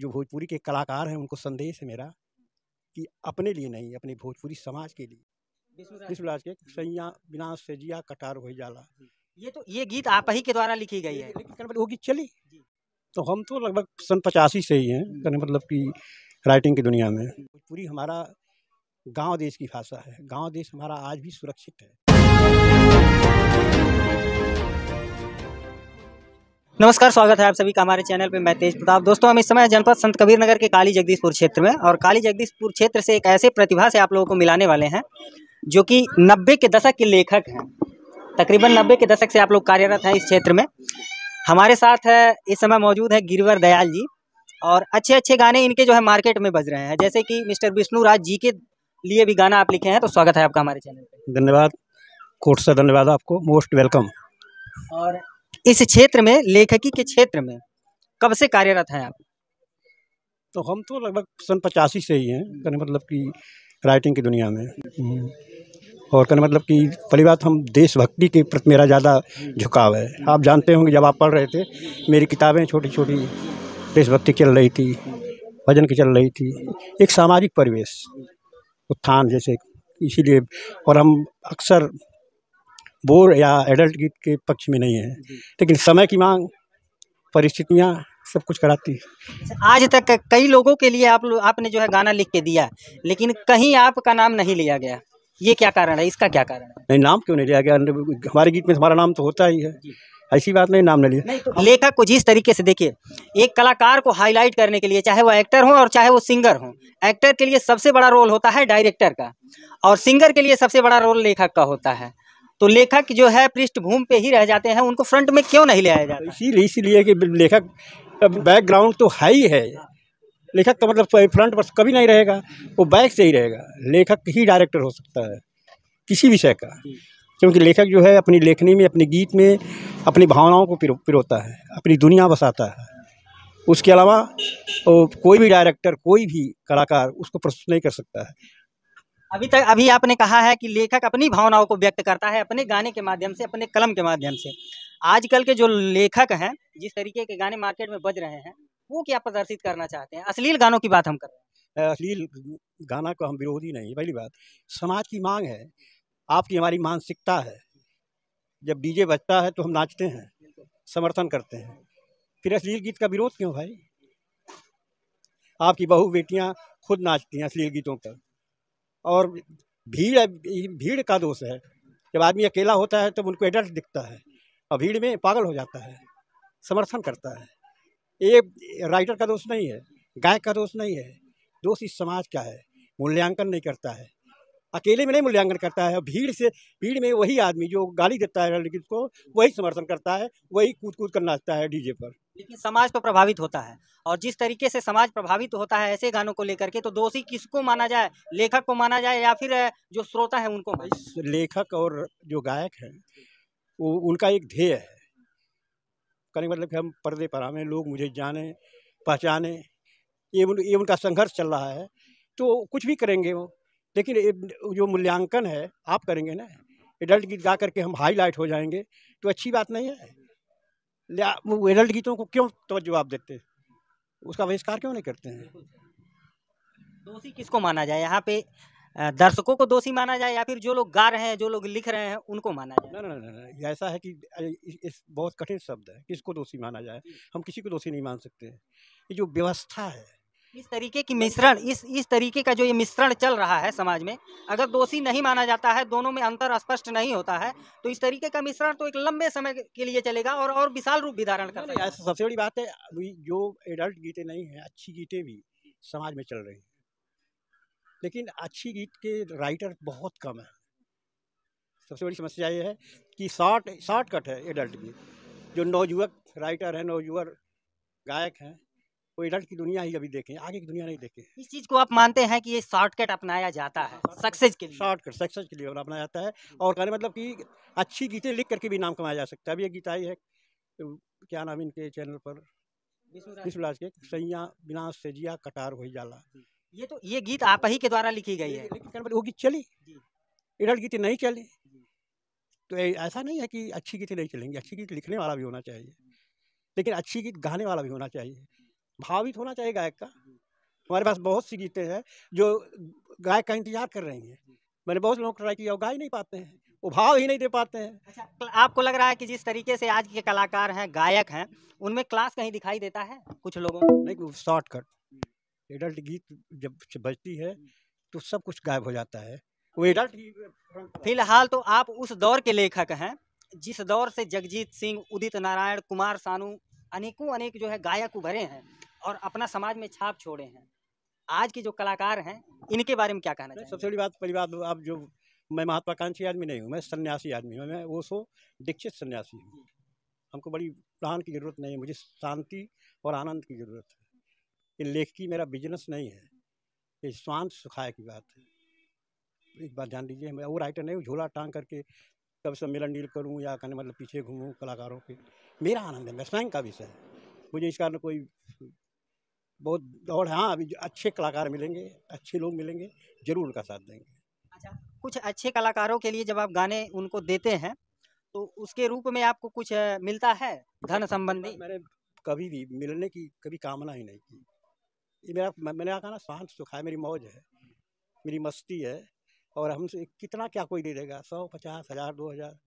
जो भोजपुरी के कलाकार हैं उनको संदेश है मेरा कि अपने लिए नहीं अपने भोजपुरी समाज के लिए विश्वराज के सैया बिना जिया कटार हो जाला ये तो ये गीत आप ही के द्वारा लिखी गई है वो गीत चली तो हम तो लगभग सन पचासी से ही हैं मतलब कि राइटिंग की दुनिया में भोजपुरी हमारा गांव देश की भाषा है गांव देश हमारा आज भी सुरक्षित है नमस्कार स्वागत है आप सभी का हमारे चैनल पे मैं तेज प्रताप दोस्तों हम इस समय जनपद संत कबीर नगर के काली जगदीशपुर क्षेत्र में और काली जगदीशपुर क्षेत्र से एक ऐसे प्रतिभा से आप लोगों को मिलाने वाले हैं जो कि नब्बे के दशक के लेखक हैं तकरीबन नब्बे के दशक से आप लोग कार्यरत हैं इस क्षेत्र में हमारे साथ है इस समय मौजूद है गिरवर दयाल जी और अच्छे अच्छे गाने इनके जो है मार्केट में बज रहे हैं जैसे कि मिस्टर विष्णु राज जी के लिए भी गाना आप लिखे हैं तो स्वागत है आपका हमारे चैनल पर धन्यवाद कोर्ट से धन्यवाद आपको मोस्ट वेलकम और इस क्षेत्र में लेखकी के क्षेत्र में कब से कार्यरत हैं आप तो हम तो लगभग सन पचासी से ही हैं कहने मतलब कि राइटिंग की दुनिया में हम्म। और कहने मतलब कि पहली बात हम देशभक्ति के प्रति मेरा ज़्यादा झुकाव है आप जानते होंगे जब आप पढ़ रहे थे मेरी किताबें छोटी छोटी देशभक्ति चल रही थी भजन की चल रही थी एक सामाजिक परिवेश उत्थान जैसे इसीलिए और हम अक्सर बोर या एडल्ट गीत के पक्ष में नहीं है लेकिन समय की मांग परिस्थितियाँ सब कुछ कराती है अच्छा, आज तक कई लोगों के लिए आप आपने जो है गाना लिख के दिया लेकिन कहीं आपका नाम नहीं लिया गया ये क्या कारण है इसका क्या कारण है नहीं नाम क्यों नहीं लिया गया हमारे गीत में हमारा नाम तो होता ही है ऐसी बात नहीं नाम नहीं लिया नहीं तो लेखक को जिस तरीके से देखिए एक कलाकार को हाईलाइट करने के लिए चाहे वो एक्टर हो और चाहे वो सिंगर हो एक्टर के लिए सबसे बड़ा रोल होता है डायरेक्टर का और सिंगर के लिए सबसे बड़ा रोल लेखक का होता है तो लेखक जो है पृष्ठभूमि पे ही रह जाते हैं उनको फ्रंट में क्यों नहीं ले आया जाता इसीलिए इसीलिए कि लेखक बैकग्राउंड तो है ही है लेखक का मतलब फ्रंट पर कभी नहीं रहेगा वो बैक से ही रहेगा लेखक ही डायरेक्टर हो सकता है किसी विषय का क्योंकि लेखक जो है अपनी लेखनी में अपने गीत में अपनी भावनाओं को पिरोता है अपनी दुनिया बसाता है उसके अलावा कोई भी डायरेक्टर कोई भी कलाकार उसको प्रस्तुत नहीं कर सकता है अभी तक अभी आपने कहा है कि लेखक अपनी भावनाओं को व्यक्त करता है अपने गाने के माध्यम से अपने कलम के माध्यम से आजकल के जो लेखक हैं जिस तरीके के गाने मार्केट में बज रहे हैं वो क्या प्रदर्शित करना चाहते हैं अश्लील गानों की बात हम कर रहे हैं अश्लील गाना को हम विरोधी नहीं पहली बात समाज की मांग है आपकी हमारी मानसिकता है जब डीजे बजता है तो हम नाचते हैं समर्थन करते हैं फिर अश्लील गीत का विरोध क्यों भाई आपकी बहू बेटियां खुद नाचती हैं अश्लील गीतों पर और भीड़ भीड़ का दोष है जब आदमी अकेला होता है तब उनको एडल्ट दिखता है और भीड़ में पागल हो जाता है समर्थन करता है ये राइटर का दोष नहीं है गायक का दोष नहीं है दोष इस समाज का है मूल्यांकन नहीं करता है अकेले में नहीं मूल्यांकन करता है भीड़ से भीड़ में वही आदमी जो गाली देता है लड़की को वही समर्थन करता है वही कूद कूद कर नाचता है डीजे पर लेकिन समाज तो प्रभावित होता है और जिस तरीके से समाज प्रभावित होता है ऐसे गानों को लेकर के तो दोषी किसको माना जाए लेखक को माना जाए या फिर जो श्रोता है उनको लेखक और जो गायक है वो उनका एक ध्येय है कहने मतलब कि हम पर्दे पर आवें लोग मुझे जाने पहचाने ये उन, ये उनका संघर्ष चल रहा है तो कुछ भी करेंगे वो लेकिन जो मूल्यांकन है आप करेंगे ना एडल्ट गीत गा करके हम हाईलाइट हो जाएंगे तो अच्छी बात नहीं है वो विरल गीतों को क्यों तवज्जो आप देते हैं उसका बहिष्कार क्यों नहीं करते हैं दोषी किसको माना जाए यहाँ पे दर्शकों को दोषी माना जाए या फिर जो लोग गा रहे हैं जो लोग लिख रहे हैं उनको माना जाए ना ना ना ऐसा है कि इस बहुत कठिन शब्द है किसको दोषी माना जाए हम किसी को दोषी नहीं मान सकते ये जो व्यवस्था है इस तरीके की मिश्रण इस इस तरीके का जो ये मिश्रण चल रहा है समाज में अगर दोषी नहीं माना जाता है दोनों में अंतर स्पष्ट नहीं होता है तो इस तरीके का मिश्रण तो एक लंबे समय के लिए चलेगा और और विशाल रूप भी धारण कर सबसे बड़ी बात है अभी जो एडल्ट गीतें नहीं हैं अच्छी गीतें भी समाज में चल रही हैं लेकिन अच्छी गीत के राइटर बहुत कम हैं सबसे बड़ी समस्या ये है कि शॉर्ट शॉर्टकट है एडल्ट गीत जो नवयुवक राइटर है नवयुवक गायक हैं वो एडल्ट की दुनिया ही अभी देखें आगे की दुनिया नहीं देखें इस चीज़ को आप मानते हैं कि ये शॉर्टकट अपनाया जाता है सक्सेस हाँ, के लिए शॉर्टकट सक्सेस के लिए अपनाया जाता है और कहने मतलब कि अच्छी गीतें लिख करके भी नाम कमाया जा सकता है अभी एक गीत आई है क्या नाम इनके चैनल पर विश्वराज के सैया बिना से जिया कटार हो जाला ये तो ये गीत आप ही के द्वारा लिखी गई है लेकिन मतलब वो गीत चली एडल्ट गीतें नहीं चली तो ऐसा नहीं है कि अच्छी गीतें नहीं चलेंगी अच्छी गीत लिखने वाला भी होना चाहिए लेकिन अच्छी गीत गाने वाला भी होना चाहिए भावित होना चाहिए गायक का हमारे पास बहुत सी गीतें हैं जो गायक का इंतजार कर रही हैं मैंने बहुत लोग ट्राई किया गा ही नहीं पाते हैं वो भाव ही नहीं दे पाते हैं अच्छा तो आपको लग रहा है कि जिस तरीके से आज के कलाकार हैं गायक हैं उनमें क्लास कहीं दिखाई देता है कुछ लोगों को नहीं शॉर्टकट एडल्ट गीत जब बजती है तो सब कुछ गायब हो जाता है वो एडल्ट फिलहाल तो आप उस दौर के लेखक हैं जिस दौर से जगजीत सिंह उदित नारायण कुमार सानू अनेकों अनेक जो है गायक उभरे हैं और अपना समाज में छाप छोड़े हैं आज के जो कलाकार हैं इनके बारे में क्या कहना चाहिए सबसे बड़ी बात पहली बात आप जो मैं महत्वाकांक्षी आदमी नहीं हूँ मैं सन्यासी आदमी हूँ मैं वो सो दीक्षित सन्यासी हूँ हमको बड़ी प्राण की जरूरत नहीं है मुझे शांति और आनंद की जरूरत है ये लेखकी मेरा बिजनेस नहीं है ये शांत सुखाए की बात है एक बात ध्यान दीजिए मैं वो राइटर नहीं हूँ झोला टांग करके कभी सम्मेलन डील करूँ या कहने मतलब पीछे घूमूँ कलाकारों के मेरा आनंद है मैं स्वयं का विषय है मुझे इस कारण कोई बहुत दौड़ है हाँ अभी अच्छे कलाकार मिलेंगे अच्छे लोग मिलेंगे जरूर उनका साथ देंगे अच्छा कुछ अच्छे कलाकारों के लिए जब आप गाने उनको देते हैं तो उसके रूप में आपको कुछ मिलता है धन संबंधी मैंने कभी भी मिलने की कभी कामना ही नहीं की ये मेरा मैंने कहा ना शांत तो सुखा है मेरी मौज है मेरी मस्ती है और हमसे कितना क्या कोई दे देगा सौ पचास हज़ार दो हज़ार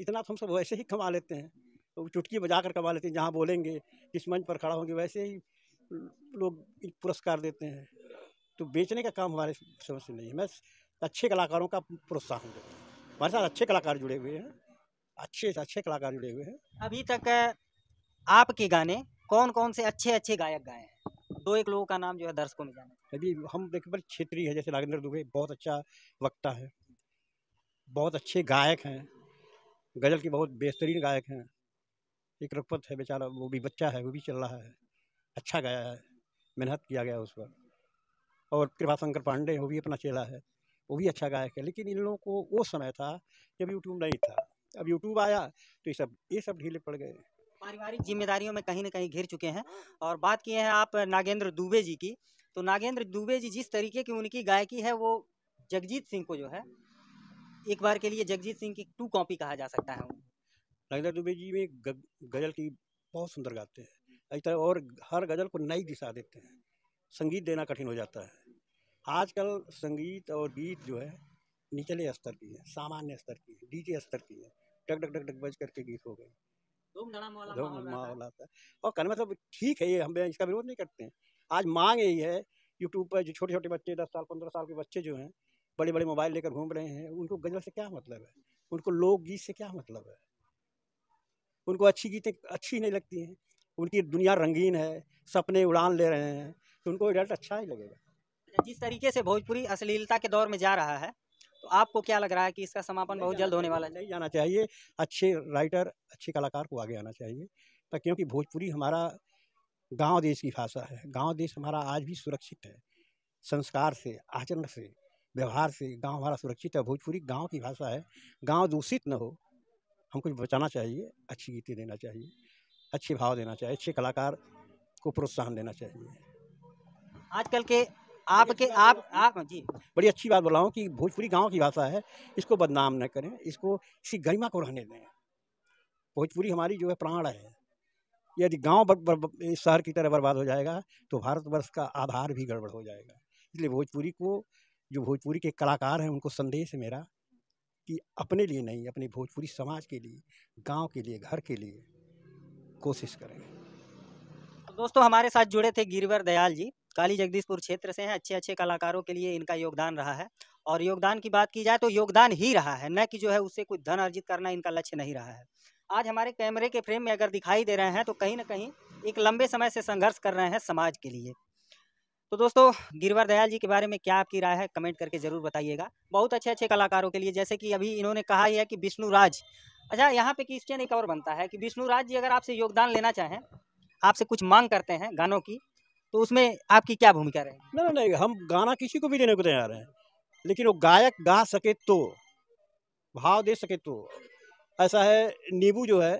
इतना तो हम सब वैसे ही कमा लेते हैं तो चुटकी बजा कर कमा लेते हैं जहाँ बोलेंगे किस मंच पर खड़ा होंगे वैसे ही लोग पुरस्कार देते हैं तो बेचने का काम हमारे समझ से नहीं है मैं अच्छे कलाकारों का प्रोत्साहन देता हूँ हमारे साथ अच्छे कलाकार जुड़े हुए हैं अच्छे से अच्छे कलाकार जुड़े हुए हैं अभी तक आपके गाने कौन कौन से अच्छे अच्छे गायक गाए हैं दो एक लोगों का नाम जो है दर्शकों में जाना अभी हम देखें पर क्षेत्रीय है जैसे नागेंद्र दुबे बहुत अच्छा वक्ता है बहुत अच्छे गायक हैं गज़ल के बहुत बेहतरीन गायक हैं एक रघुपत है बेचारा वो भी बच्चा है वो भी चल रहा है अच्छा गाया है मेहनत किया गया उस पर और कृपा शंकर पांडे वो भी अपना चेला है वो भी अच्छा गायक है लेकिन इन लोगों को वो समय था जब यूट्यूब नहीं था अब यूट्यूब आया तो ये सब ये सब ढीले पड़ गए पारिवारिक जिम्मेदारियों में कहीं ना कहीं घिर चुके हैं और बात किए हैं आप नागेंद्र दुबे जी की तो नागेंद्र दुबे जी जिस तरीके की उनकी गायकी है वो जगजीत सिंह को जो है एक बार के लिए जगजीत सिंह की टू कॉपी कहा जा सकता है नागेंद्र दुबे जी में गजल की बहुत सुंदर गाते हैं ऐसा और हर गज़ल को नई दिशा देते हैं संगीत देना कठिन हो जाता है आजकल संगीत और गीत जो है निचले स्तर की है सामान्य स्तर की है डीजे स्तर की है डक डक डक डक बज करके गीत हो गए और कहना मतलब ठीक है ये हम इसका विरोध नहीं करते हैं आज मांग यही है यूट्यूब पर जो छोटे छोटे बच्चे दस साल पंद्रह साल के बच्चे जो हैं बड़े बड़े मोबाइल लेकर घूम रहे हैं उनको गजल से क्या मतलब है उनको लोकगीत से क्या मतलब है उनको अच्छी गीतें अच्छी नहीं लगती हैं उनकी दुनिया रंगीन है सपने उड़ान ले रहे हैं तो उनको रिजल्ट अच्छा ही लगेगा अच्छा, जिस तरीके से भोजपुरी अश्लीलता के दौर में जा रहा है तो आपको क्या लग रहा है कि इसका समापन बहुत जल्द होने वाला है नहीं जाना चाहिए अच्छे राइटर अच्छे कलाकार को आगे आना चाहिए क्योंकि भोजपुरी हमारा गांव देश की भाषा है गांव देश हमारा आज भी सुरक्षित है संस्कार से आचरण से व्यवहार से गांव हमारा सुरक्षित है भोजपुरी गांव की भाषा है गांव दूषित न हो हमको बचाना चाहिए अच्छी गीतें देना चाहिए अच्छे भाव देना चाहिए अच्छे कलाकार को प्रोत्साहन देना चाहिए आजकल के आपके आप आप जी बड़ी अच्छी बात बोला हूँ कि भोजपुरी गांव की भाषा है इसको बदनाम न करें इसको इसी गरिमा को रहने दें भोजपुरी हमारी जो है प्राण है यदि गांव शहर की तरह बर्बाद हो जाएगा तो भारतवर्ष का आधार भी गड़बड़ हो जाएगा इसलिए भोजपुरी को जो भोजपुरी के कलाकार हैं उनको संदेश है मेरा कि अपने लिए नहीं अपने भोजपुरी समाज के लिए गाँव के लिए घर के लिए कोशिश करेंगे दोस्तों हमारे साथ जुड़े थे गिरवर दयाल जी काली जगदीशपुर क्षेत्र से हैं अच्छे अच्छे कलाकारों के लिए इनका योगदान रहा है और योगदान की बात की जाए तो योगदान ही रहा है न कि जो है उससे कुछ धन अर्जित करना इनका लक्ष्य नहीं रहा है आज हमारे कैमरे के फ्रेम में अगर दिखाई दे रहे हैं तो कहीं ना कहीं एक लंबे समय से संघर्ष कर रहे हैं समाज के लिए तो दोस्तों गिरवर दयाल जी के बारे में क्या आपकी राय है कमेंट करके ज़रूर बताइएगा बहुत अच्छे अच्छे कलाकारों के लिए जैसे कि अभी इन्होंने कहा ही है कि विष्णु राज अच्छा यहाँ पे क्वेश्चन एक और बनता है कि विष्णु राज जी अगर आपसे योगदान लेना चाहें आपसे कुछ मांग करते हैं गानों की तो उसमें आपकी क्या भूमिका रहेगी नहीं नहीं हम गाना किसी को भी देने को तैयार हैं लेकिन वो गायक गा सके तो भाव दे सके तो ऐसा है नींबू जो है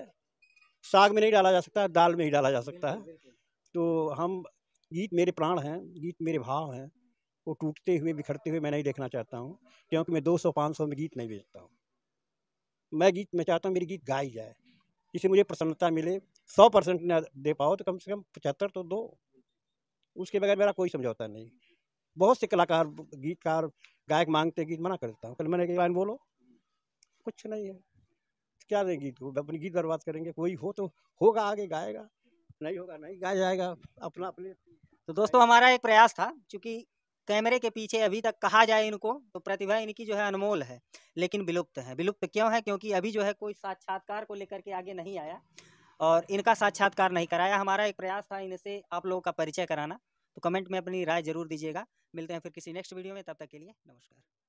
साग में नहीं डाला जा सकता दाल में ही डाला जा सकता है तो हम गीत मेरे प्राण हैं गीत मेरे भाव हैं वो टूटते हुए बिखरते हुए मैं नहीं देखना चाहता हूँ क्योंकि मैं 200 500 में गीत नहीं बेचता हूँ मैं गीत मैं चाहता हूँ मेरी गीत गाई जाए इसे मुझे प्रसन्नता मिले सौ परसेंट ना दे पाओ तो कम से कम पचहत्तर तो दो उसके बगैर मेरा कोई समझौता नहीं बहुत से कलाकार गीतकार गायक मांगते गीत मना कर देता हूँ कल मैंने एक लाइन बोलो कुछ नहीं है क्या दें गीत को अपनी गीत बर्बाद करेंगे कोई हो तो होगा आगे गाएगा नहीं होगा नहीं गाया जाएगा अपना अपने तो दोस्तों हमारा एक प्रयास था क्योंकि कैमरे के पीछे अभी तक कहा जाए इनको तो प्रतिभा इनकी जो है अनमोल है लेकिन विलुप्त है विलुप्त क्यों है क्योंकि अभी जो है कोई साक्षात्कार को लेकर के आगे नहीं आया और इनका साक्षात्कार नहीं कराया हमारा एक प्रयास था इनसे आप लोगों का परिचय कराना तो कमेंट में अपनी राय जरूर दीजिएगा मिलते हैं फिर किसी नेक्स्ट वीडियो में तब तक के लिए नमस्कार